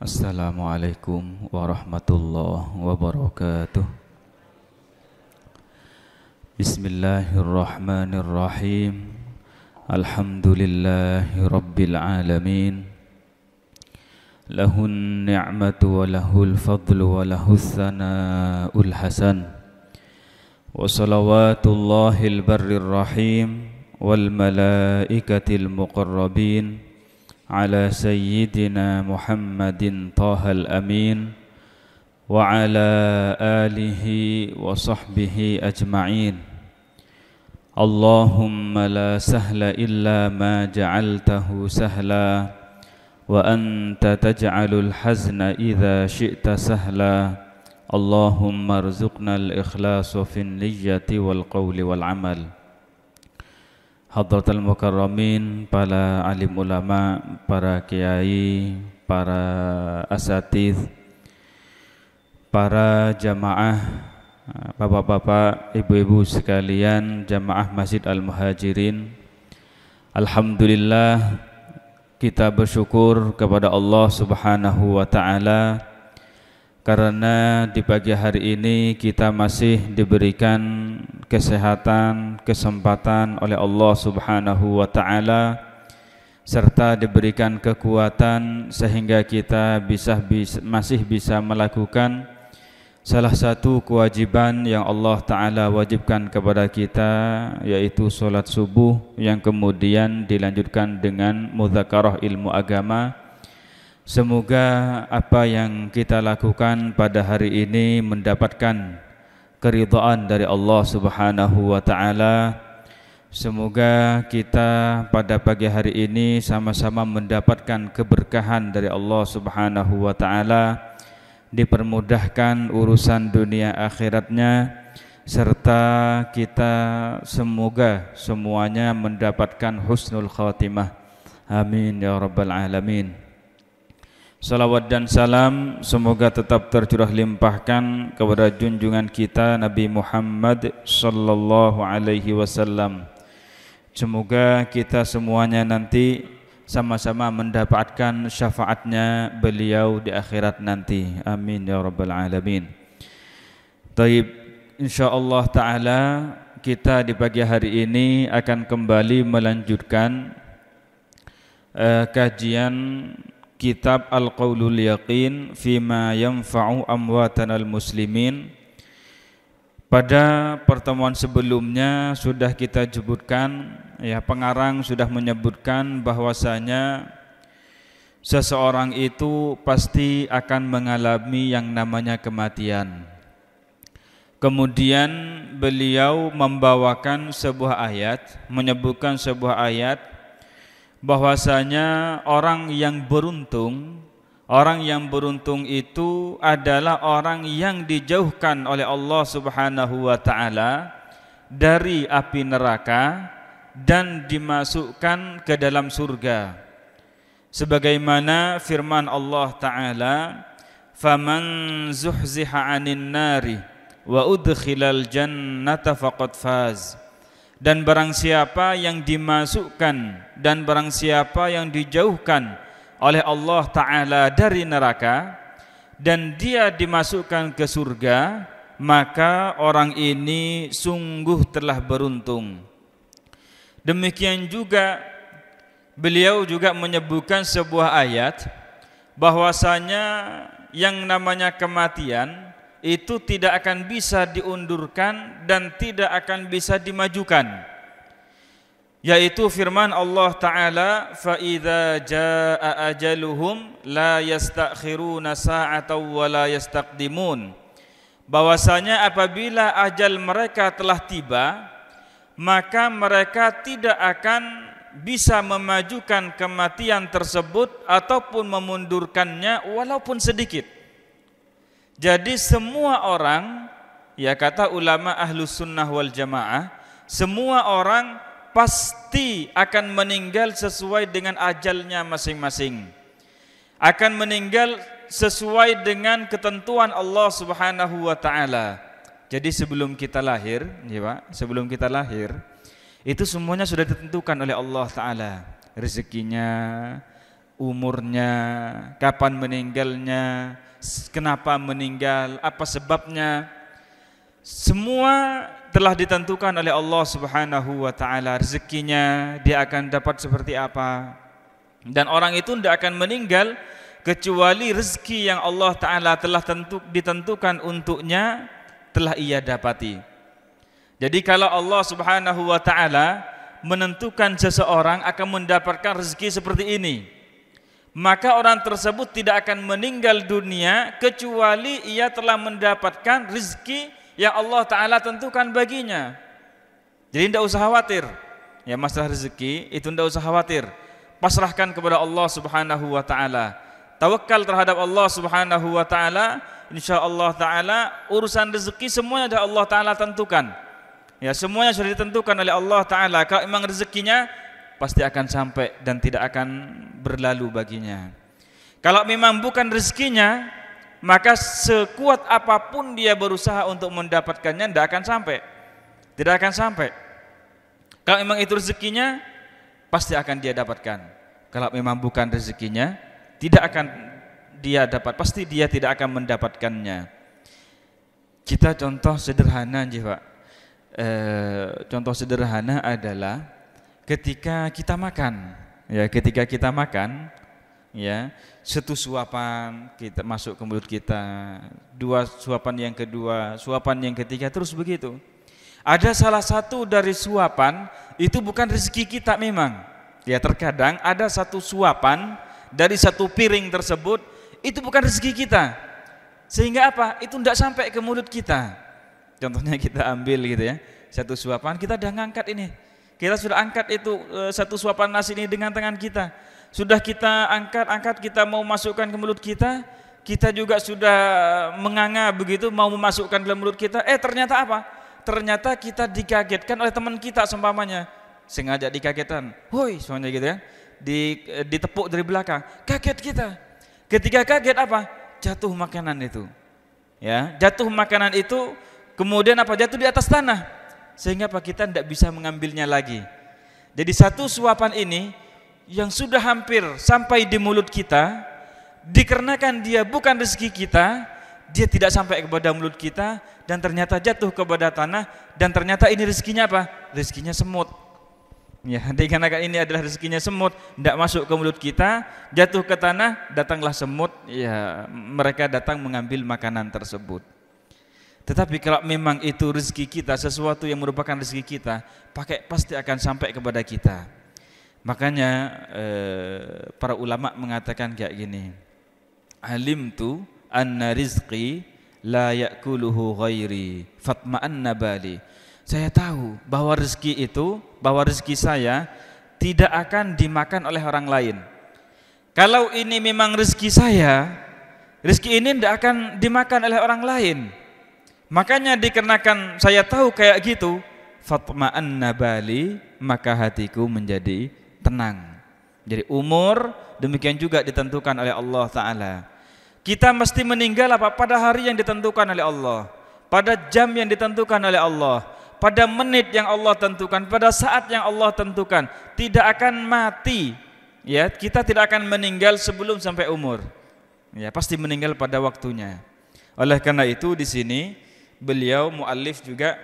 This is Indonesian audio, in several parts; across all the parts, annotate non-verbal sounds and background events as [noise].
Assalamualaikum warahmatullahi wabarakatuh Bismillahirrahmanirrahim Alhamdulillahi rabbil alamin له النعمة وله الفضل وله الثناء الحسن وصلوات الله البر الرحيم والملائكة المقربين على سيدنا محمد طه الأمين وعلى آله وصحبه أجمعين اللهم لا سهل إلا ما جعلته سهلاً وأنت تجعل الحزن إذا شئت سهلا اللهم ارزقنا الإخلاص في النية والقول والعمل Hadratul Mukarramin, para alim ulama, para kiai, para asatid, para jamaah, bapak-bapak, ibu-ibu sekalian, jamaah Masjid Al-Muhajirin. Alhamdulillah kita bersyukur kepada Allah Subhanahu wa taala karena di pagi hari ini kita masih diberikan kesehatan, kesempatan oleh Allah Subhanahu wa taala serta diberikan kekuatan sehingga kita bisa, bisa masih bisa melakukan Salah satu kewajiban yang Allah Ta'ala wajibkan kepada kita yaitu solat subuh yang kemudian dilanjutkan dengan muzakarah ilmu agama. Semoga apa yang kita lakukan pada hari ini mendapatkan keridhaan dari Allah Subhanahu wa taala. Semoga kita pada pagi hari ini sama-sama mendapatkan keberkahan dari Allah Subhanahu wa taala dipermudahkan urusan dunia akhiratnya serta kita semoga semuanya mendapatkan husnul khatimah. Amin ya rabbal alamin. Salawat dan salam semoga tetap tercurah limpahkan kepada junjungan kita Nabi Muhammad sallallahu alaihi wasallam. Semoga kita semuanya nanti sama-sama mendapatkan syafaatnya beliau di akhirat nanti. Amin ya rabbal alamin. Taib insyaallah taala kita di pagi hari ini akan kembali melanjutkan uh, kajian kitab Al-Qaulul Yaqin fima yanfa'u amwatan al-muslimin pada pertemuan sebelumnya sudah kita sebutkan ya pengarang sudah menyebutkan bahwasanya seseorang itu pasti akan mengalami yang namanya kematian. Kemudian beliau membawakan sebuah ayat, menyebutkan sebuah ayat bahwasanya orang yang beruntung Orang yang beruntung itu adalah orang yang dijauhkan oleh Allah Subhanahu wa taala dari api neraka dan dimasukkan ke dalam surga. Sebagaimana firman Allah taala, "Faman zuhziha 'anil nari wa udkhilal jannata faqad faz." Dan barang siapa yang dimasukkan dan barang siapa yang dijauhkan oleh Allah Ta'ala dari neraka dan dia dimasukkan ke surga, maka orang ini sungguh telah beruntung. Demikian juga beliau juga menyebutkan sebuah ayat bahwasanya yang namanya kematian itu tidak akan bisa diundurkan dan tidak akan bisa dimajukan yaitu firman Allah taala fa idza jaa ajaluhum la yastakhiruna sa'atan wa la yastaqdimun bahwasanya apabila ajal mereka telah tiba maka mereka tidak akan bisa memajukan kematian tersebut ataupun memundurkannya walaupun sedikit jadi semua orang ya kata ulama ahlu sunnah wal jamaah semua orang pasti akan meninggal sesuai dengan ajalnya masing-masing. Akan meninggal sesuai dengan ketentuan Allah Subhanahu wa taala. Jadi sebelum kita lahir, ya Pak, sebelum kita lahir itu semuanya sudah ditentukan oleh Allah taala. Rezekinya, umurnya, kapan meninggalnya, kenapa meninggal, apa sebabnya. Semua telah ditentukan oleh Allah Subhanahu wa taala rezekinya dia akan dapat seperti apa. Dan orang itu tidak akan meninggal kecuali rezeki yang Allah taala telah tentu, ditentukan untuknya telah ia dapati. Jadi kalau Allah Subhanahu wa taala menentukan seseorang akan mendapatkan rezeki seperti ini, maka orang tersebut tidak akan meninggal dunia kecuali ia telah mendapatkan rezeki yang Allah Ta'ala tentukan baginya. Jadi tidak usah khawatir. Ya masalah rezeki itu tidak usah khawatir. Pasrahkan kepada Allah Subhanahu Wa Ta'ala. Tawakal terhadap Allah Subhanahu Wa Ta'ala. Insya Allah Ta'ala urusan rezeki semuanya sudah Allah Ta'ala tentukan. Ya semuanya sudah ditentukan oleh Allah Ta'ala. Kalau memang rezekinya pasti akan sampai dan tidak akan berlalu baginya. Kalau memang bukan rezekinya, maka sekuat apapun dia berusaha untuk mendapatkannya tidak akan sampai. Tidak akan sampai. Kalau memang itu rezekinya, pasti akan dia dapatkan. Kalau memang bukan rezekinya, tidak akan dia dapat, pasti dia tidak akan mendapatkannya. Kita contoh sederhana aja Pak. E, contoh sederhana adalah ketika kita makan, ya ketika kita makan, ya satu suapan kita masuk ke mulut kita dua suapan yang kedua suapan yang ketiga terus begitu ada salah satu dari suapan itu bukan rezeki kita memang ya terkadang ada satu suapan dari satu piring tersebut itu bukan rezeki kita sehingga apa itu tidak sampai ke mulut kita contohnya kita ambil gitu ya satu suapan kita udah ngangkat ini kita sudah angkat itu eh, satu suapan nasi ini dengan tangan kita sudah kita angkat-angkat kita mau masukkan ke mulut kita, kita juga sudah menganga begitu mau memasukkan ke mulut kita. Eh ternyata apa? Ternyata kita dikagetkan oleh teman kita seumpamanya. Sengaja dikagetan. Hoi semuanya gitu ya. Di, ditepuk dari belakang. Kaget kita. Ketika kaget apa? Jatuh makanan itu. Ya, jatuh makanan itu kemudian apa? Jatuh di atas tanah. Sehingga apa kita tidak bisa mengambilnya lagi. Jadi satu suapan ini yang sudah hampir sampai di mulut kita dikarenakan dia bukan rezeki kita dia tidak sampai kepada mulut kita dan ternyata jatuh kepada tanah dan ternyata ini rezekinya apa? rezekinya semut ya [laughs] dikarenakan ini adalah rezekinya semut tidak masuk ke mulut kita jatuh ke tanah datanglah semut ya mereka datang mengambil makanan tersebut tetapi kalau memang itu rezeki kita, sesuatu yang merupakan rezeki kita, pakai pasti akan sampai kepada kita. Makanya eh, para ulama mengatakan kayak gini. Alim tu anna rizqi la yakuluhu ghairi anna bali. Saya tahu bahwa rezeki itu, bahwa rezeki saya tidak akan dimakan oleh orang lain. Kalau ini memang rezeki saya, rezeki ini tidak akan dimakan oleh orang lain. Makanya dikarenakan saya tahu kayak gitu, fatma'an Nabali maka hatiku menjadi tenang. Jadi umur demikian juga ditentukan oleh Allah Ta'ala. Kita mesti meninggal apa? Pada hari yang ditentukan oleh Allah. Pada jam yang ditentukan oleh Allah. Pada menit yang Allah tentukan. Pada saat yang Allah tentukan. Tidak akan mati. Ya, kita tidak akan meninggal sebelum sampai umur. Ya, pasti meninggal pada waktunya. Oleh karena itu di sini beliau muallif juga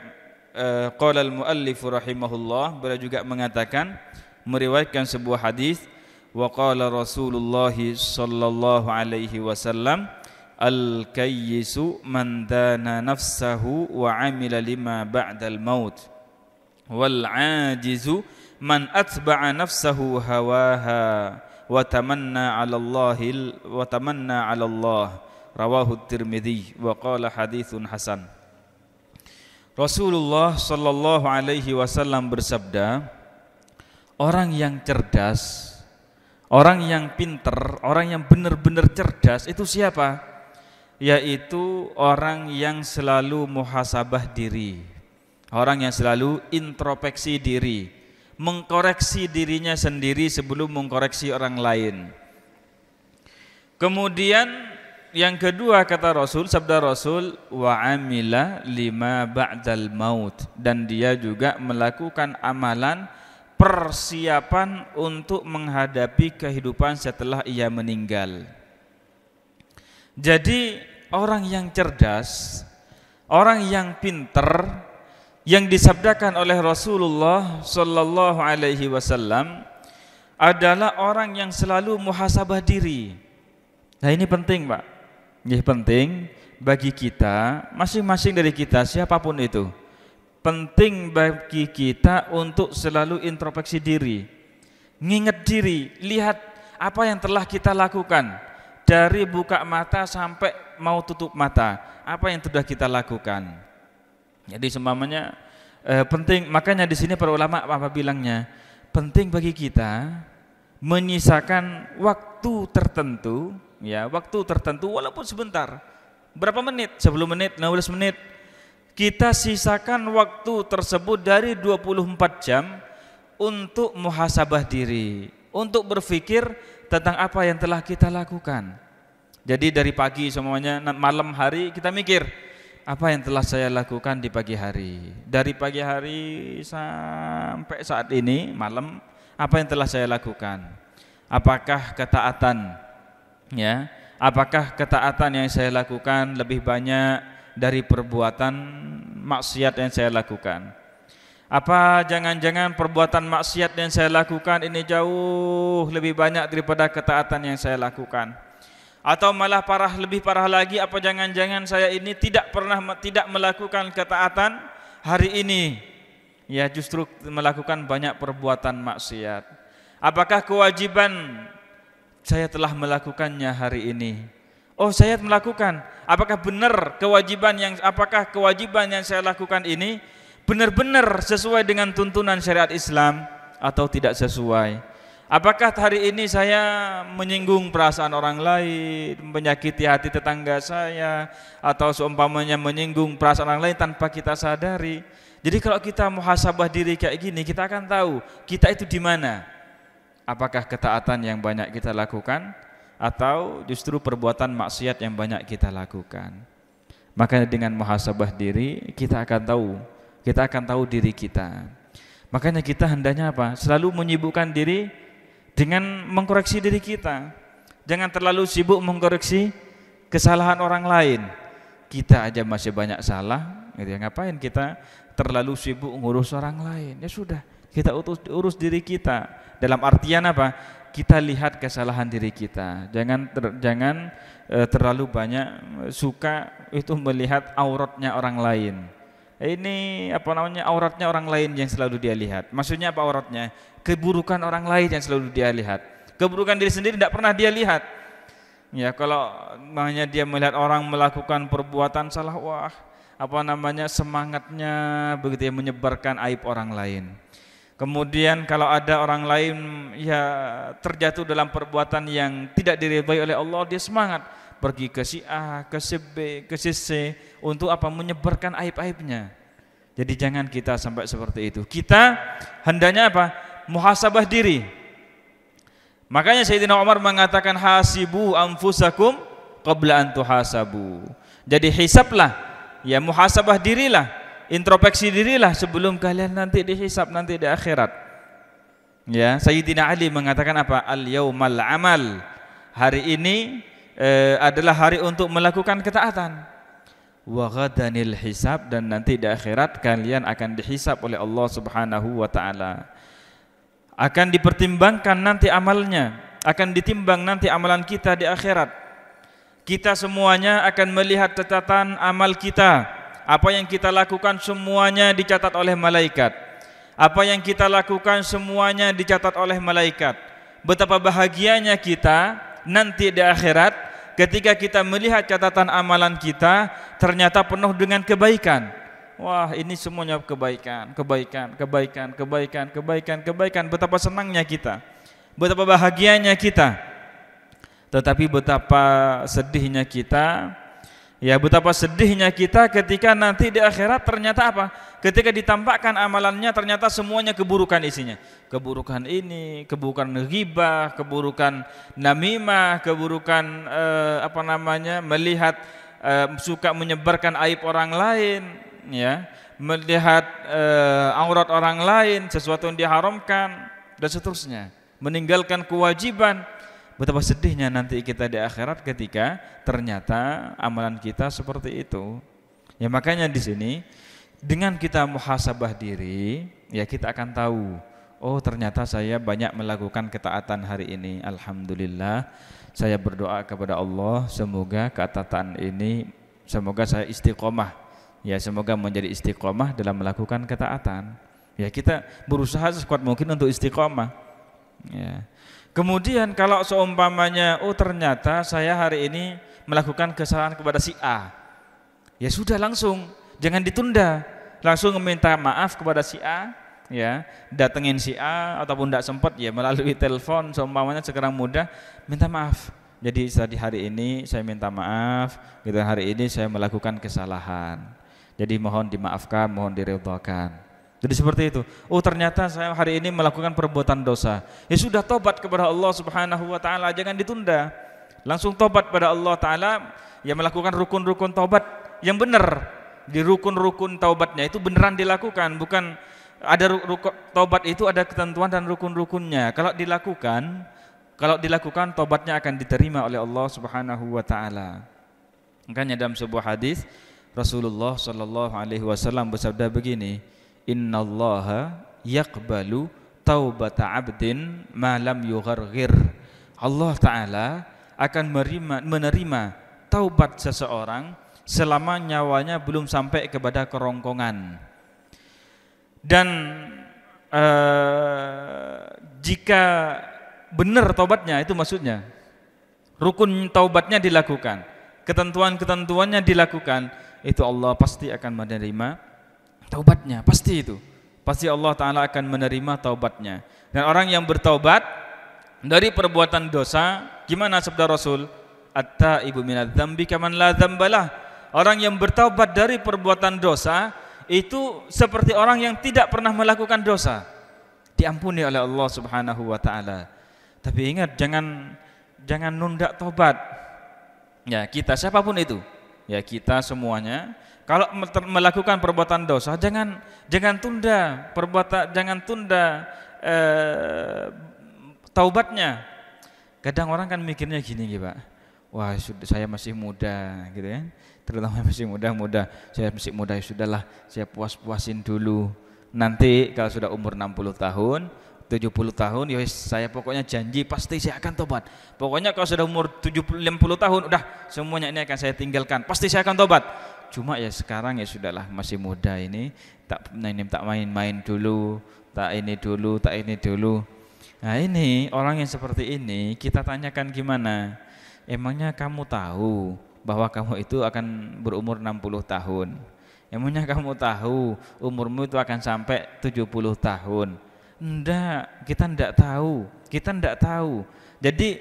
eh, qala al-muallif rahimahullah beliau juga mengatakan meriwayatkan sebuah hadis wa qala Rasulullah sallallahu alaihi wasallam al kayyisu man dana nafsahu wa amila lima ba'dal maut wal ajizu man atba'a nafsahu hawaha wa tamanna 'ala Allahil wa tamanna 'ala Allah rawahu Tirmidzi wa qala haditsun hasan Rasulullah sallallahu alaihi wasallam bersabda orang yang cerdas, orang yang pinter, orang yang benar-benar cerdas itu siapa? Yaitu orang yang selalu muhasabah diri, orang yang selalu introspeksi diri, mengkoreksi dirinya sendiri sebelum mengkoreksi orang lain. Kemudian yang kedua kata Rasul, sabda Rasul, wa amila lima ba'dal maut dan dia juga melakukan amalan persiapan untuk menghadapi kehidupan setelah ia meninggal. Jadi orang yang cerdas, orang yang pinter yang disabdakan oleh Rasulullah sallallahu alaihi wasallam adalah orang yang selalu muhasabah diri. Nah, ini penting, Pak. Ini penting bagi kita, masing-masing dari kita siapapun itu penting bagi kita untuk selalu introspeksi diri. Nginget diri, lihat apa yang telah kita lakukan dari buka mata sampai mau tutup mata, apa yang sudah kita lakukan. Jadi semamanya eh, penting, makanya di sini para ulama apa bilangnya, penting bagi kita menyisakan waktu tertentu, ya waktu tertentu walaupun sebentar, berapa menit, 10 menit, 15 menit, kita sisakan waktu tersebut dari 24 jam untuk muhasabah diri, untuk berpikir tentang apa yang telah kita lakukan. Jadi dari pagi semuanya malam hari kita mikir apa yang telah saya lakukan di pagi hari. Dari pagi hari sampai saat ini malam apa yang telah saya lakukan? Apakah ketaatan ya? Apakah ketaatan yang saya lakukan lebih banyak dari perbuatan maksiat yang saya lakukan. Apa jangan-jangan perbuatan maksiat yang saya lakukan ini jauh lebih banyak daripada ketaatan yang saya lakukan? Atau malah parah lebih parah lagi apa jangan-jangan saya ini tidak pernah tidak melakukan ketaatan hari ini ya justru melakukan banyak perbuatan maksiat. Apakah kewajiban saya telah melakukannya hari ini? Oh, saya melakukan. Apakah benar kewajiban yang apakah kewajiban yang saya lakukan ini benar-benar sesuai dengan tuntunan syariat Islam atau tidak sesuai? Apakah hari ini saya menyinggung perasaan orang lain, menyakiti hati tetangga saya atau seumpamanya menyinggung perasaan orang lain tanpa kita sadari? Jadi kalau kita muhasabah diri kayak gini, kita akan tahu kita itu di mana. Apakah ketaatan yang banyak kita lakukan atau justru perbuatan maksiat yang banyak kita lakukan. Makanya dengan muhasabah diri kita akan tahu, kita akan tahu diri kita. Makanya kita hendaknya apa? Selalu menyibukkan diri dengan mengkoreksi diri kita. Jangan terlalu sibuk mengkoreksi kesalahan orang lain. Kita aja masih banyak salah, gitu ya. Ngapain kita terlalu sibuk ngurus orang lain? Ya sudah, kita urus, urus diri kita. Dalam artian apa? kita lihat kesalahan diri kita. Jangan ter, jangan e, terlalu banyak suka itu melihat auratnya orang lain. Ini apa namanya auratnya orang lain yang selalu dia lihat. Maksudnya apa auratnya? Keburukan orang lain yang selalu dia lihat. Keburukan diri sendiri tidak pernah dia lihat. Ya kalau makanya dia melihat orang melakukan perbuatan salah, wah apa namanya semangatnya begitu ya menyebarkan aib orang lain. Kemudian kalau ada orang lain ya terjatuh dalam perbuatan yang tidak diridhai oleh Allah, dia semangat pergi ke si A, ke si B, ke si C untuk apa? Menyebarkan aib-aibnya. Jadi jangan kita sampai seperti itu. Kita hendaknya apa? Muhasabah diri. Makanya Sayyidina Umar mengatakan hasibu anfusakum qabla an tuhasabu. Jadi hisaplah, ya muhasabah dirilah introspeksi dirilah sebelum kalian nanti dihisap nanti di akhirat. Ya, Sayyidina Ali mengatakan apa? Al yaumal amal. Hari ini eh, adalah hari untuk melakukan ketaatan. Wa ghadanil hisab dan nanti di akhirat kalian akan dihisap oleh Allah Subhanahu wa taala. Akan dipertimbangkan nanti amalnya, akan ditimbang nanti amalan kita di akhirat. Kita semuanya akan melihat catatan amal kita apa yang kita lakukan semuanya dicatat oleh malaikat. Apa yang kita lakukan semuanya dicatat oleh malaikat. Betapa bahagianya kita nanti di akhirat ketika kita melihat catatan amalan kita ternyata penuh dengan kebaikan. Wah, ini semuanya kebaikan, kebaikan, kebaikan, kebaikan, kebaikan, kebaikan. Betapa senangnya kita. Betapa bahagianya kita. Tetapi betapa sedihnya kita Ya betapa sedihnya kita ketika nanti di akhirat ternyata apa? Ketika ditampakkan amalannya ternyata semuanya keburukan isinya. Keburukan ini, keburukan ghibah, keburukan namimah, keburukan eh, apa namanya? melihat eh, suka menyebarkan aib orang lain, ya. Melihat eh, aurat orang lain, sesuatu yang diharamkan dan seterusnya. Meninggalkan kewajiban Betapa sedihnya nanti kita di akhirat ketika ternyata amalan kita seperti itu. Ya makanya di sini dengan kita muhasabah diri, ya kita akan tahu, oh ternyata saya banyak melakukan ketaatan hari ini. Alhamdulillah. Saya berdoa kepada Allah semoga ketaatan ini semoga saya istiqomah. Ya semoga menjadi istiqomah dalam melakukan ketaatan. Ya kita berusaha sekuat mungkin untuk istiqomah. Ya. Kemudian kalau seumpamanya, oh ternyata saya hari ini melakukan kesalahan kepada si A. Ya sudah langsung, jangan ditunda. Langsung meminta maaf kepada si A, ya datengin si A ataupun tidak sempat ya melalui telepon seumpamanya sekarang mudah minta maaf jadi tadi hari ini saya minta maaf gitu hari ini saya melakukan kesalahan jadi mohon dimaafkan mohon diridhakan jadi seperti itu. Oh ternyata saya hari ini melakukan perbuatan dosa. Ya sudah tobat kepada Allah Subhanahu wa taala, jangan ditunda. Langsung tobat pada Allah taala, ya melakukan rukun-rukun tobat yang benar. Di rukun-rukun taubatnya itu beneran dilakukan, bukan ada rukun tobat itu ada ketentuan dan rukun-rukunnya. Kalau dilakukan, kalau dilakukan tobatnya akan diterima oleh Allah Subhanahu wa taala. Makanya dalam sebuah hadis Rasulullah Shallallahu alaihi wasallam bersabda begini, Inna allaha yaqbalu taubata 'abdin ma lam yugharghir. Allah taala akan menerima, menerima taubat seseorang selama nyawanya belum sampai kepada kerongkongan. Dan uh, jika benar taubatnya itu maksudnya rukun taubatnya dilakukan, ketentuan-ketentuannya dilakukan, itu Allah pasti akan menerima taubatnya, pasti itu. Pasti Allah Ta'ala akan menerima taubatnya. Dan orang yang bertaubat dari perbuatan dosa, gimana sabda Rasul? Atta ibu minat zambi kaman la zambalah. Orang yang bertaubat dari perbuatan dosa, itu seperti orang yang tidak pernah melakukan dosa. Diampuni oleh Allah Subhanahu wa taala. Tapi ingat jangan jangan nunda taubat Ya, kita siapapun itu. Ya, kita semuanya kalau melakukan perbuatan dosa, jangan jangan tunda perbuatan, jangan tunda eh, taubatnya. Kadang orang kan mikirnya gini, gitu, Pak. Wah, sudah saya masih muda, gitu ya. Terutama [laughs] masih muda-muda, saya masih muda ya sudahlah, saya puas-puasin dulu. Nanti kalau sudah umur 60 tahun, 70 tahun ya saya pokoknya janji pasti saya akan tobat. Pokoknya kalau sudah umur 70 tahun udah semuanya ini akan saya tinggalkan. Pasti saya akan tobat. Cuma ya sekarang ya sudahlah masih muda ini tak ini tak main-main dulu, tak ini dulu, tak ini dulu. Nah ini orang yang seperti ini kita tanyakan gimana? Emangnya kamu tahu bahwa kamu itu akan berumur 60 tahun? Emangnya kamu tahu umurmu itu akan sampai 70 tahun? Enggak, kita enggak tahu. Kita enggak tahu. Jadi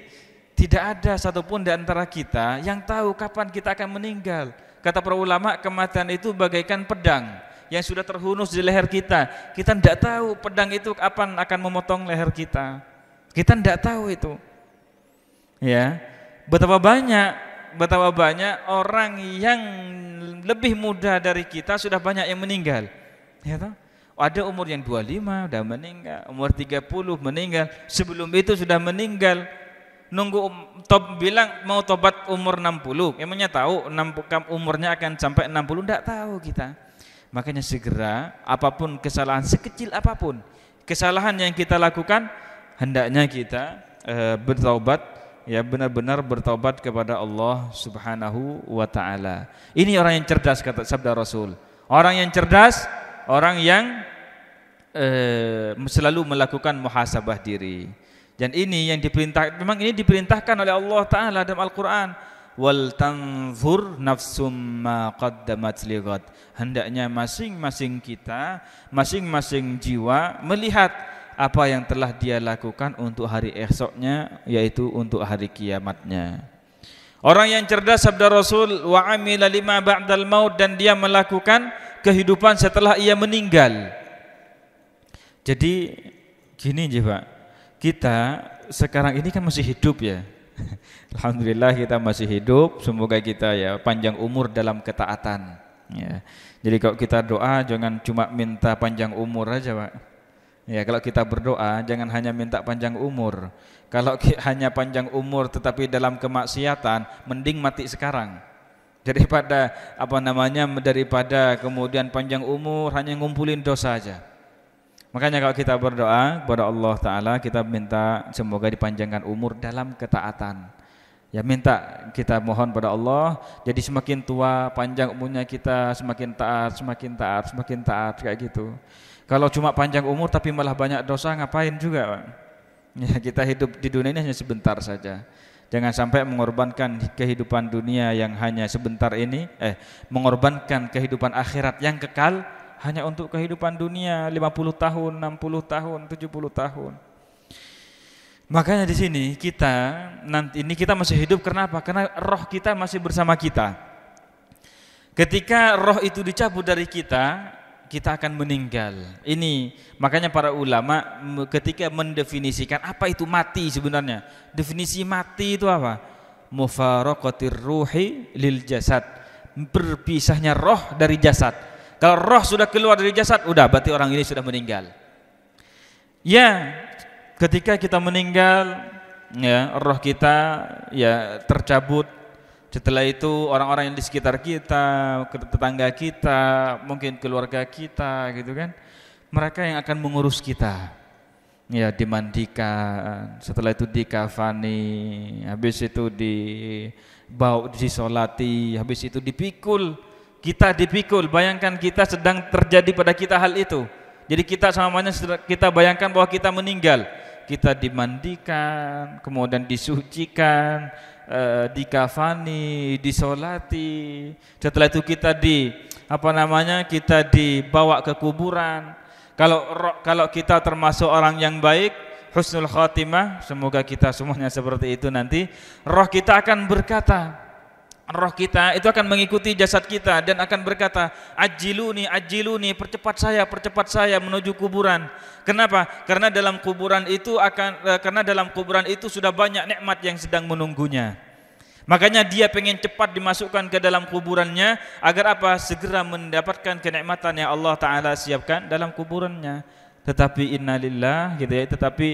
tidak ada satupun di antara kita yang tahu kapan kita akan meninggal. Kata para ulama, kematian itu bagaikan pedang yang sudah terhunus di leher kita. Kita tidak tahu pedang itu kapan akan memotong leher kita. Kita tidak tahu itu. Ya, betapa banyak, betapa banyak orang yang lebih muda dari kita sudah banyak yang meninggal. Ya, toh? ada umur yang 25 sudah meninggal, umur 30 meninggal, sebelum itu sudah meninggal nunggu um, top bilang mau tobat umur 60 emangnya tahu umurnya akan sampai 60 enggak tahu kita makanya segera apapun kesalahan sekecil apapun kesalahan yang kita lakukan hendaknya kita e, bertaubat ya benar-benar bertaubat kepada Allah Subhanahu wa taala ini orang yang cerdas kata sabda Rasul orang yang cerdas orang yang e, selalu melakukan muhasabah diri dan ini yang diperintah memang ini diperintahkan oleh Allah taala dalam Al-Qur'an. Wal tanzur nafsum ma qaddamat Hendaknya masing-masing kita, masing-masing jiwa melihat apa yang telah dia lakukan untuk hari esoknya yaitu untuk hari kiamatnya. Orang yang cerdas sabda Rasul wa amila lima ba'dal maut dan dia melakukan kehidupan setelah ia meninggal. Jadi gini je Pak kita sekarang ini kan masih hidup ya. [laughs] Alhamdulillah kita masih hidup, semoga kita ya panjang umur dalam ketaatan. Ya. Jadi kalau kita doa jangan cuma minta panjang umur aja, Pak. Ya, kalau kita berdoa jangan hanya minta panjang umur. Kalau [laughs] hanya panjang umur tetapi dalam kemaksiatan, mending mati sekarang. Daripada apa namanya daripada kemudian panjang umur hanya ngumpulin dosa aja. Makanya kalau kita berdoa kepada Allah Ta'ala kita minta semoga dipanjangkan umur dalam ketaatan. Ya minta kita mohon kepada Allah jadi semakin tua panjang umurnya kita semakin taat, semakin taat, semakin taat kayak gitu. Kalau cuma panjang umur tapi malah banyak dosa ngapain juga Ya, kita hidup di dunia ini hanya sebentar saja. Jangan sampai mengorbankan kehidupan dunia yang hanya sebentar ini, eh mengorbankan kehidupan akhirat yang kekal hanya untuk kehidupan dunia 50 tahun, 60 tahun, 70 tahun. Makanya di sini kita nanti ini kita masih hidup karena apa? Karena roh kita masih bersama kita. Ketika roh itu dicabut dari kita, kita akan meninggal. Ini makanya para ulama ketika mendefinisikan apa itu mati sebenarnya. Definisi mati itu apa? Mufarokotir ruhi lil jasad. Berpisahnya roh dari jasad. Kalau roh sudah keluar dari jasad, udah berarti orang ini sudah meninggal. Ya, ketika kita meninggal, ya roh kita ya tercabut. Setelah itu orang-orang yang di sekitar kita, tetangga kita, mungkin keluarga kita, gitu kan? Mereka yang akan mengurus kita. Ya dimandikan, setelah itu dikafani, habis itu di disolati, habis itu dipikul kita dipikul, bayangkan kita sedang terjadi pada kita hal itu. Jadi kita samanya kita bayangkan bahwa kita meninggal. Kita dimandikan, kemudian disucikan, eh, dikafani, disolati. Setelah itu kita di apa namanya? Kita dibawa ke kuburan. Kalau kalau kita termasuk orang yang baik, husnul khatimah, semoga kita semuanya seperti itu nanti. Roh kita akan berkata, roh kita itu akan mengikuti jasad kita dan akan berkata ajiluni ajiluni percepat saya percepat saya menuju kuburan kenapa karena dalam kuburan itu akan eh, karena dalam kuburan itu sudah banyak nikmat yang sedang menunggunya makanya dia pengen cepat dimasukkan ke dalam kuburannya agar apa segera mendapatkan kenikmatan yang Allah taala siapkan dalam kuburannya tetapi innalillah gitu ya tetapi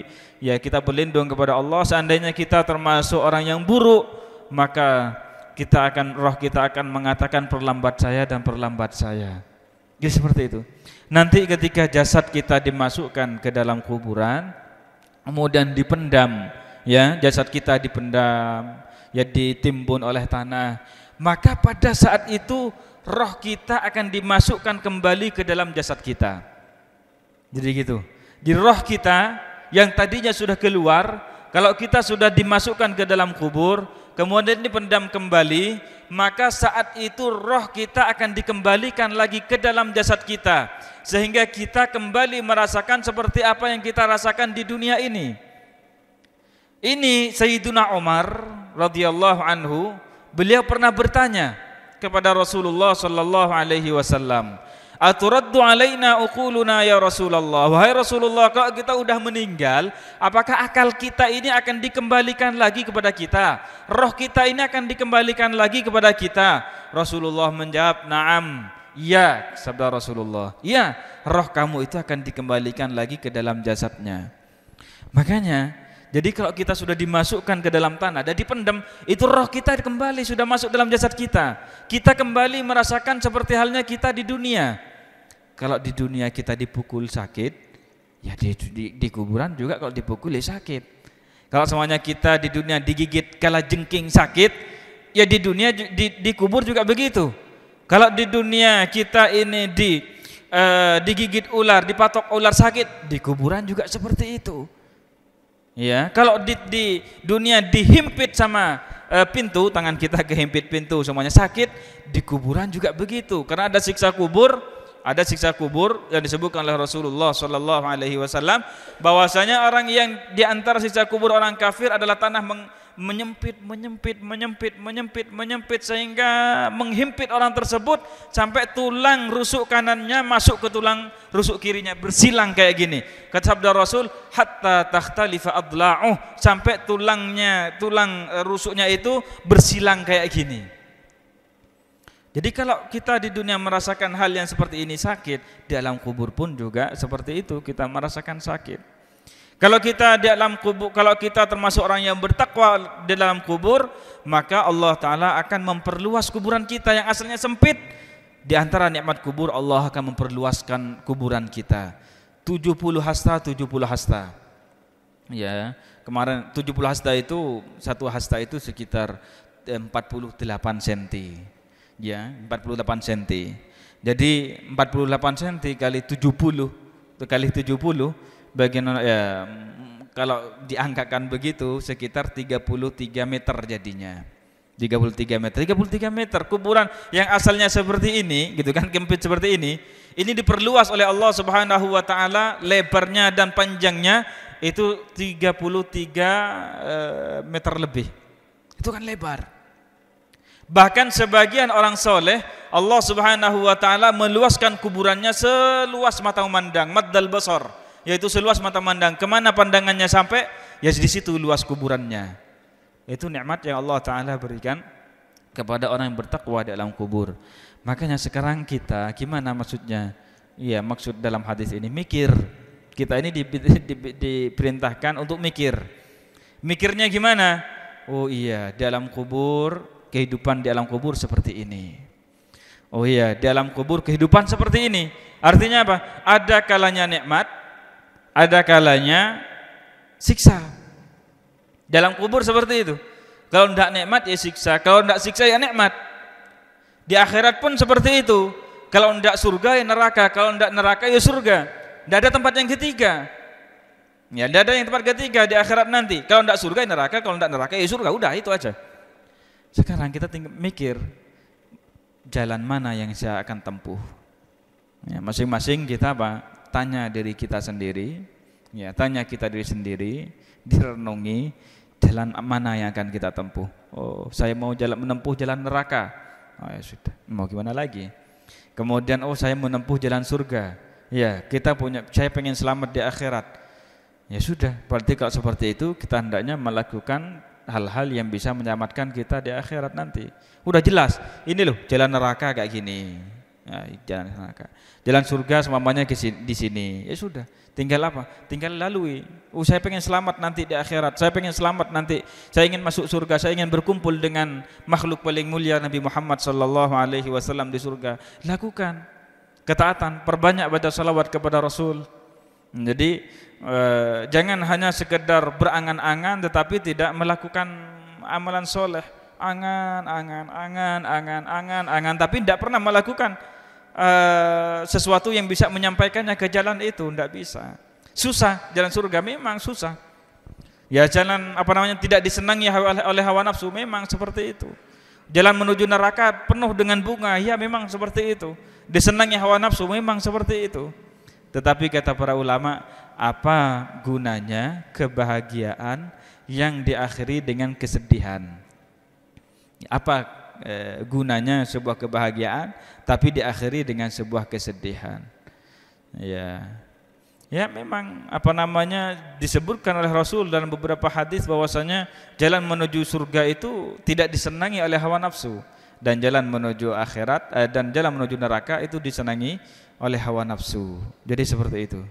ya kita berlindung kepada Allah seandainya kita termasuk orang yang buruk maka kita akan roh kita akan mengatakan perlambat saya dan perlambat saya. Jadi ya, seperti itu. Nanti ketika jasad kita dimasukkan ke dalam kuburan, kemudian dipendam, ya jasad kita dipendam, ya ditimbun oleh tanah, maka pada saat itu roh kita akan dimasukkan kembali ke dalam jasad kita. Jadi gitu. Di roh kita yang tadinya sudah keluar, kalau kita sudah dimasukkan ke dalam kubur, kemudian dipendam kembali, maka saat itu roh kita akan dikembalikan lagi ke dalam jasad kita sehingga kita kembali merasakan seperti apa yang kita rasakan di dunia ini. Ini Sayyiduna Umar radhiyallahu anhu, beliau pernah bertanya kepada Rasulullah sallallahu alaihi wasallam, Aturaddu alaina uquluna ya Rasulullah. Wahai Rasulullah, kalau kita sudah meninggal, apakah akal kita ini akan dikembalikan lagi kepada kita? Roh kita ini akan dikembalikan lagi kepada kita? Rasulullah menjawab, "Na'am." ya, sabda Rasulullah. ya, roh kamu itu akan dikembalikan lagi ke dalam jasadnya. Makanya jadi kalau kita sudah dimasukkan ke dalam tanah dan dipendam, itu roh kita kembali sudah masuk dalam jasad kita. Kita kembali merasakan seperti halnya kita di dunia. Kalau di dunia kita dipukul sakit, ya di, di, di kuburan juga kalau dipukul ya sakit. Kalau semuanya kita di dunia digigit kala jengking sakit, ya di dunia di, di kubur juga begitu. Kalau di dunia kita ini di uh, digigit ular, dipatok ular sakit, di kuburan juga seperti itu. Ya, kalau di, di dunia dihimpit sama e, pintu, tangan kita kehimpit pintu, semuanya sakit. Di kuburan juga begitu, karena ada siksa kubur, ada siksa kubur yang disebutkan oleh Rasulullah Shallallahu Alaihi Wasallam bahwasanya orang yang di antara siksa kubur orang kafir adalah tanah meng, menyempit, menyempit, menyempit, menyempit, menyempit sehingga menghimpit orang tersebut sampai tulang rusuk kanannya masuk ke tulang rusuk kirinya bersilang kayak gini. Kata sabda Rasul, hatta takhtalifa adla'uh sampai tulangnya, tulang eh, rusuknya itu bersilang kayak gini. Jadi kalau kita di dunia merasakan hal yang seperti ini sakit, di alam kubur pun juga seperti itu kita merasakan sakit. Kalau kita di dalam kubur, kalau kita termasuk orang yang bertakwa di dalam kubur, maka Allah taala akan memperluas kuburan kita yang asalnya sempit. Di antara nikmat kubur Allah akan memperluaskan kuburan kita. 70 hasta, 70 hasta. Ya, kemarin 70 hasta itu satu hasta itu sekitar 48 eh, cm. Ya, 48 cm. Jadi 48 cm kali 70 kali 70 bagian ya kalau diangkatkan begitu sekitar 33 meter jadinya 33 meter 33 meter kuburan yang asalnya seperti ini gitu kan kempit seperti ini ini diperluas oleh Allah Subhanahu wa taala lebarnya dan panjangnya itu 33 eh, meter lebih itu kan lebar bahkan sebagian orang soleh Allah Subhanahu wa taala meluaskan kuburannya seluas mata memandang maddal basar yaitu seluas mata mandang. Kemana pandangannya sampai? Ya di situ luas kuburannya. Itu nikmat yang Allah Taala berikan kepada orang yang bertakwa di alam kubur. Makanya sekarang kita gimana maksudnya? Iya, maksud dalam hadis ini mikir. Kita ini diperintahkan untuk mikir. Mikirnya gimana? Oh iya, dalam kubur kehidupan di dalam kubur seperti ini. Oh iya, di dalam kubur kehidupan seperti ini. Artinya apa? Ada kalanya nikmat, ada kalanya siksa. Dalam kubur seperti itu. Kalau tidak nikmat ya siksa, kalau tidak siksa ya nikmat. Di akhirat pun seperti itu. Kalau tidak surga ya neraka, kalau tidak neraka ya surga. Tidak ada tempat yang ketiga. Ya, tidak ada yang tempat ketiga di akhirat nanti. Kalau tidak surga ya neraka, kalau tidak neraka ya surga. Udah itu aja. Sekarang kita tinggal mikir jalan mana yang saya akan tempuh. Ya, masing-masing ya, kita apa? tanya diri kita sendiri, ya tanya kita diri sendiri, direnungi jalan mana yang akan kita tempuh. Oh, saya mau jalan menempuh jalan neraka. Oh, ya sudah, mau gimana lagi? Kemudian oh saya menempuh jalan surga. Ya, kita punya saya pengen selamat di akhirat. Ya sudah, berarti kalau seperti itu kita hendaknya melakukan hal-hal yang bisa menyelamatkan kita di akhirat nanti. Udah jelas, ini loh jalan neraka kayak gini nah, jalan neraka. Jalan surga semuanya di sini. Ya sudah, tinggal apa? Tinggal lalui. Oh, saya pengen selamat nanti di akhirat. Saya pengen selamat nanti. Saya ingin masuk surga. Saya ingin berkumpul dengan makhluk paling mulia Nabi Muhammad sallallahu alaihi wasallam di surga. Lakukan ketaatan, perbanyak baca salawat kepada Rasul. Jadi eh, jangan hanya sekedar berangan-angan tetapi tidak melakukan amalan soleh angan, angan, angan, angan, angan, angan, tapi tidak pernah melakukan. Eh, sesuatu yang bisa menyampaikannya ke jalan itu tidak bisa susah jalan surga memang susah ya jalan apa namanya tidak disenangi oleh, oleh hawa nafsu memang seperti itu jalan menuju neraka penuh dengan bunga ya memang seperti itu disenangi hawa nafsu memang seperti itu tetapi kata para ulama apa gunanya kebahagiaan yang diakhiri dengan kesedihan apa Eh, gunanya sebuah kebahagiaan tapi diakhiri dengan sebuah kesedihan ya ya memang apa namanya disebutkan oleh Rasul dalam beberapa hadis bahwasanya jalan menuju surga itu tidak disenangi oleh hawa nafsu dan jalan menuju akhirat eh, dan jalan menuju neraka itu disenangi oleh hawa nafsu jadi seperti itu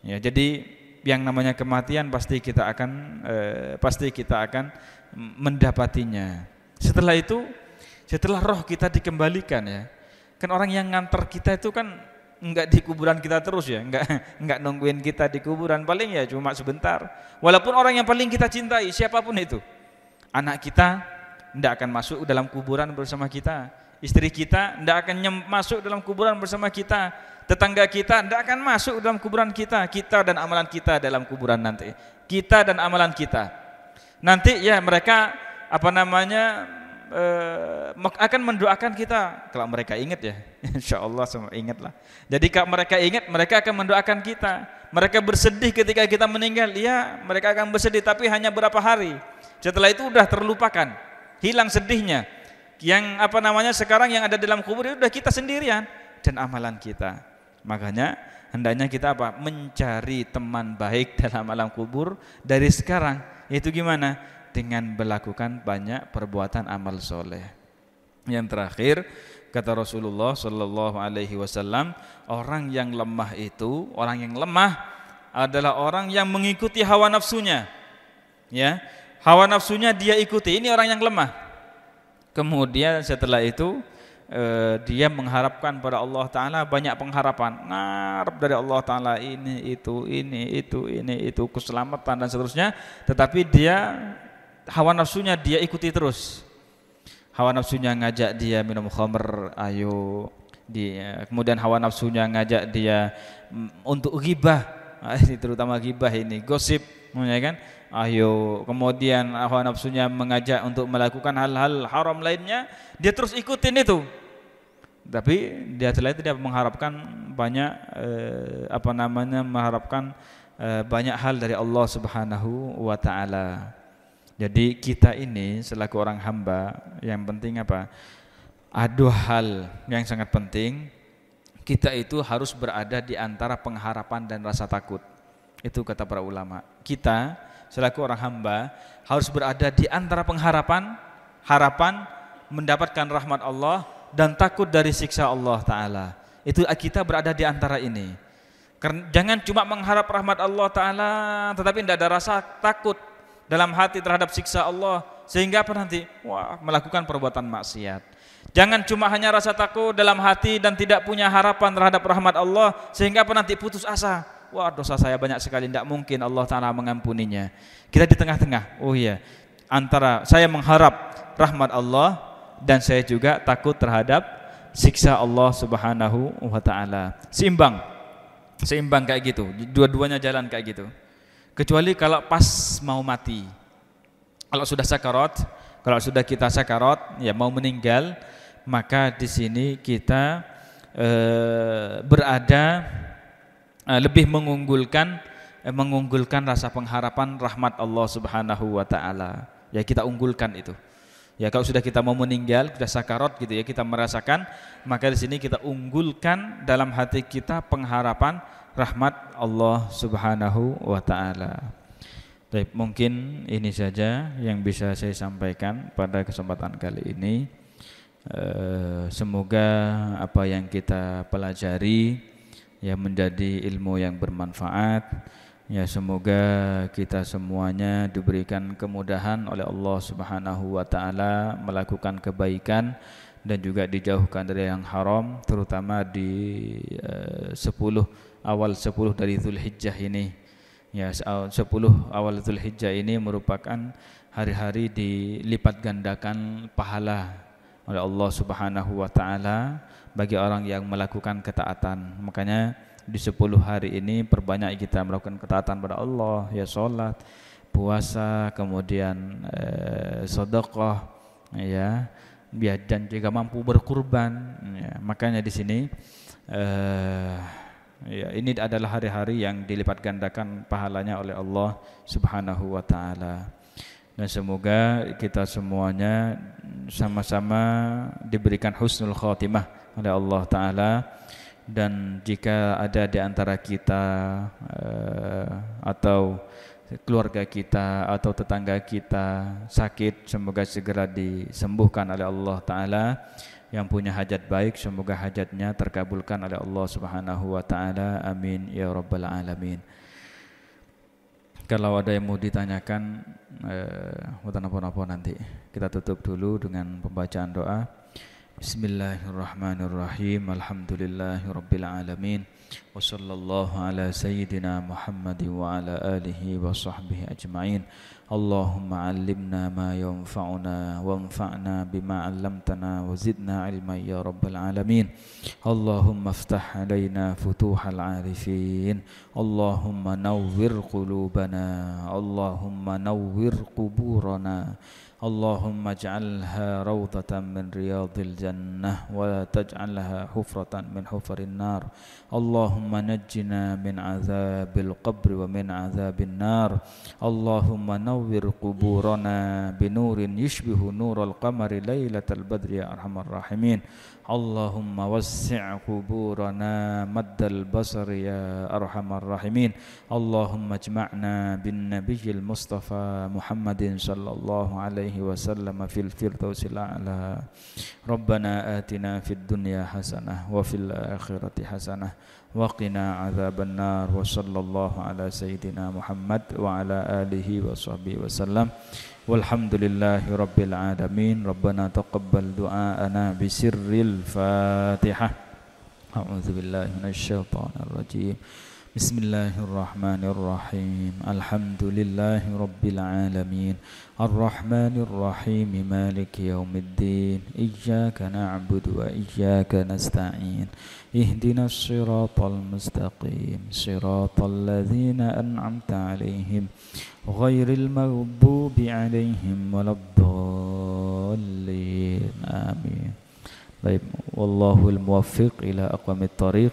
ya jadi yang namanya kematian pasti kita akan eh, pasti kita akan mendapatinya. Setelah itu setelah roh kita dikembalikan ya. Kan orang yang nganter kita itu kan enggak di kuburan kita terus ya, enggak enggak [laughs] nungguin kita di kuburan, paling ya cuma sebentar. Walaupun orang yang paling kita cintai siapapun itu. Anak kita enggak akan masuk dalam kuburan bersama kita. Istri kita enggak akan masuk dalam kuburan bersama kita. Tetangga kita enggak akan masuk dalam kuburan kita. Kita dan amalan kita dalam kuburan nanti. Kita dan amalan kita. Nanti ya mereka apa namanya uh, akan mendoakan kita kalau mereka ingat ya [laughs] insya Allah semua ingatlah jadi kalau mereka ingat mereka akan mendoakan kita mereka bersedih ketika kita meninggal ya mereka akan bersedih tapi hanya berapa hari setelah itu sudah terlupakan hilang sedihnya yang apa namanya sekarang yang ada dalam kubur itu ya sudah kita sendirian dan amalan kita makanya hendaknya kita apa mencari teman baik [laughs] dalam alam kubur dari sekarang yaitu gimana dengan melakukan banyak perbuatan amal soleh. Yang terakhir, kata Rasulullah Shallallahu Alaihi Wasallam, orang yang lemah itu, orang yang lemah adalah orang yang mengikuti hawa nafsunya. Ya, hawa nafsunya dia ikuti. Ini orang yang lemah. Kemudian setelah itu eh, dia mengharapkan pada Allah Ta'ala banyak pengharapan ngarep dari Allah Ta'ala ini, itu, ini, itu, ini, itu keselamatan dan seterusnya tetapi dia hawa nafsunya dia ikuti terus. Hawa nafsunya ngajak dia minum khamer, ayo. Dia kemudian hawa nafsunya ngajak dia mm, untuk ghibah. Ah, ini terutama ghibah ini, gosip, ya kan? Ayo, kemudian hawa nafsunya mengajak untuk melakukan hal-hal haram lainnya, dia terus ikutin itu. Tapi dia selain itu dia mengharapkan banyak eh, apa namanya mengharapkan eh, banyak hal dari Allah Subhanahu wa taala. Jadi kita ini selaku orang hamba yang penting apa? Ada hal yang sangat penting kita itu harus berada di antara pengharapan dan rasa takut. Itu kata para ulama. Kita selaku orang hamba harus berada di antara pengharapan, harapan mendapatkan rahmat Allah dan takut dari siksa Allah taala. Itu kita berada di antara ini. Jangan cuma mengharap rahmat Allah taala tetapi tidak ada rasa takut dalam hati terhadap siksa Allah sehingga apa nanti wah melakukan perbuatan maksiat. Jangan cuma hanya rasa takut dalam hati dan tidak punya harapan terhadap rahmat Allah sehingga apa nanti putus asa. Wah dosa saya banyak sekali, tidak mungkin Allah Ta'ala mengampuninya. Kita di tengah-tengah, oh iya. Antara saya mengharap rahmat Allah dan saya juga takut terhadap siksa Allah Subhanahu wa taala. Seimbang. Seimbang kayak gitu, dua-duanya jalan kayak gitu kecuali kalau pas mau mati. Kalau sudah sakarat, kalau sudah kita sakarat, ya mau meninggal, maka di sini kita e, berada e, lebih mengunggulkan e, mengunggulkan rasa pengharapan rahmat Allah Subhanahu wa taala. Ya kita unggulkan itu. Ya kalau sudah kita mau meninggal, sudah sakarat gitu ya kita merasakan, maka di sini kita unggulkan dalam hati kita pengharapan rahmat Allah Subhanahu wa taala. Baik, mungkin ini saja yang bisa saya sampaikan pada kesempatan kali ini. Eh, semoga apa yang kita pelajari ya menjadi ilmu yang bermanfaat. Ya semoga kita semuanya diberikan kemudahan oleh Allah Subhanahu wa taala melakukan kebaikan dan juga dijauhkan dari yang haram terutama di eh, sepuluh awal 10 dari Zulhijjah ini. Ya, 10 awal Zulhijjah ini merupakan hari-hari dilipat gandakan pahala oleh Allah Subhanahu wa taala bagi orang yang melakukan ketaatan. Makanya di 10 hari ini perbanyak kita melakukan ketaatan pada Allah, ya salat, puasa, kemudian eh, sedekah ya, ya dan juga mampu berkurban. Ya, makanya di sini eh Ya, ini adalah hari-hari yang dilipat gandakan pahalanya oleh Allah Subhanahu wa taala. Dan semoga kita semuanya sama-sama diberikan husnul khotimah oleh Allah taala dan jika ada di antara kita uh, atau keluarga kita atau tetangga kita sakit semoga segera disembuhkan oleh Allah taala yang punya hajat baik semoga hajatnya terkabulkan oleh Allah Subhanahu wa taala amin ya rabbal alamin kalau ada yang mau ditanyakan eh apa nanti kita tutup dulu dengan pembacaan doa Bismillahirrahmanirrahim Alhamdulillahirabbil alamin وصلى الله على سيدنا محمد وعلى آله وصحبه أجمعين اللهم علمنا ما ينفعنا وانفعنا بما علمتنا وزدنا علما يا رب العالمين اللهم افتح علينا فتوح العارفين اللهم نور قلوبنا اللهم نور قبورنا اللهم اجعلها روضة من رياض الجنة ولا تجعلها حفرة من حفر النار اللهم نجنا من عذاب القبر ومن عذاب النار اللهم نور قبورنا بنور يشبه نور القمر ليلة البدر يا أرحم الراحمين اللهم وسع قبورنا مد البصر يا أرحم الراحمين اللهم اجمعنا بالنبي المصطفى محمد صلى الله عليه وسلم في الفردوس الأعلى ربنا آتنا في الدنيا حسنة وفي الآخرة حسنة وقنا عذاب النار وصلى الله على سيدنا محمد وعلى آله وصحبه وسلم والحمد لله رب العالمين ربنا تقبل دعاءنا بسر الفاتحة أعوذ بالله من الشيطان الرجيم بسم الله الرحمن الرحيم الحمد لله رب العالمين الرحمن الرحيم مالك يوم الدين إياك نعبد وإياك نستعين اهدنا الصراط المستقيم صراط الذين أنعمت عليهم غير المغضوب عليهم ولا الضالين آمين طيب والله الموفق إلى أقوم الطريق